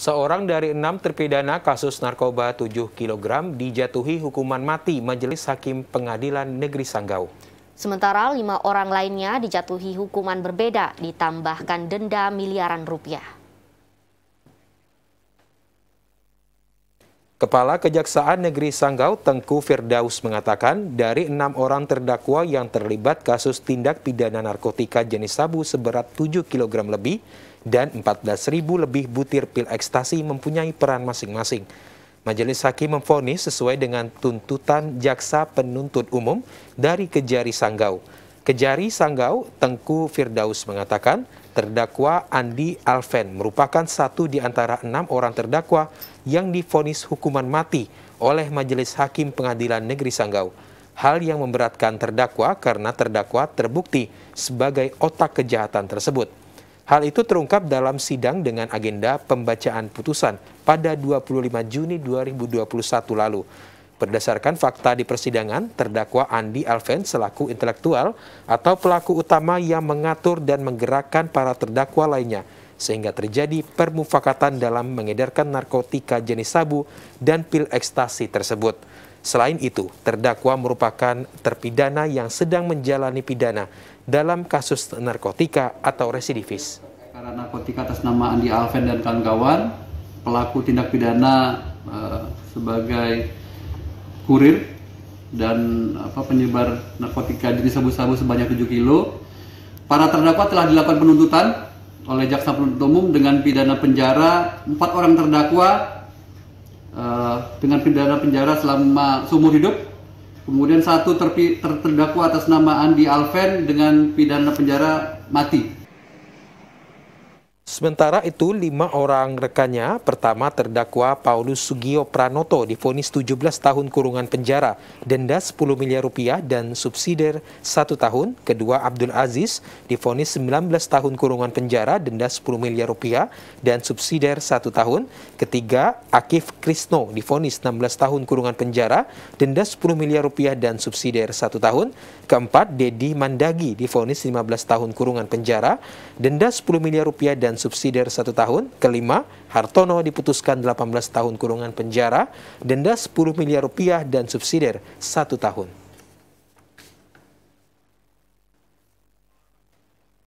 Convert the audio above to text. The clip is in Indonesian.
Seorang dari enam terpidana kasus narkoba 7 kg dijatuhi hukuman mati Majelis Hakim Pengadilan Negeri Sanggau. Sementara lima orang lainnya dijatuhi hukuman berbeda, ditambahkan denda miliaran rupiah. Kepala Kejaksaan Negeri Sanggau Tengku Firdaus mengatakan dari enam orang terdakwa yang terlibat kasus tindak pidana narkotika jenis sabu seberat 7 kg lebih dan 14.000 lebih butir pil ekstasi mempunyai peran masing-masing. Majelis Hakim memfonis sesuai dengan tuntutan jaksa penuntut umum dari Kejari Sanggau. Kejari Sanggau, Tengku Firdaus mengatakan, terdakwa Andi Alven merupakan satu di antara enam orang terdakwa yang difonis hukuman mati oleh Majelis Hakim Pengadilan Negeri Sanggau. Hal yang memberatkan terdakwa karena terdakwa terbukti sebagai otak kejahatan tersebut. Hal itu terungkap dalam sidang dengan agenda pembacaan putusan pada 25 Juni 2021 lalu. Berdasarkan fakta di persidangan, terdakwa Andi Alven selaku intelektual atau pelaku utama yang mengatur dan menggerakkan para terdakwa lainnya sehingga terjadi permufakatan dalam mengedarkan narkotika jenis sabu dan pil ekstasi tersebut. Selain itu, terdakwa merupakan terpidana yang sedang menjalani pidana dalam kasus narkotika atau residivis. Karena narkotika atas nama Andi Alven dan kawan-kawan, pelaku tindak pidana uh, sebagai kurir dan apa penyebar narkotika jenis sabu-sabu sebanyak 7 kilo. Para terdakwa telah dilakukan penuntutan oleh jaksa penuntut umum dengan pidana penjara empat orang terdakwa uh, dengan pidana penjara selama seumur hidup. Kemudian satu ter terdakwa atas nama Andi Alven dengan pidana penjara mati. Sementara itu, lima orang rekannya, pertama terdakwa Paulus Sugio Pranoto difonis 17 tahun kurungan penjara, denda 10 miliar rupiah dan subsidir 1 tahun. Kedua Abdul Aziz difonis 19 tahun kurungan penjara, denda 10 miliar rupiah dan subsidir 1 tahun. Ketiga Akif Krisno difonis 16 tahun kurungan penjara, denda 10 miliar rupiah dan subsidir 1 tahun. Keempat Dedi Mandagi difonis 15 tahun kurungan penjara, denda 10 miliar rupiah dan subsidir subsidiar satu tahun. Kelima, Hartono diputuskan 18 tahun kurungan penjara, denda 10 miliar rupiah dan subsidiar satu tahun.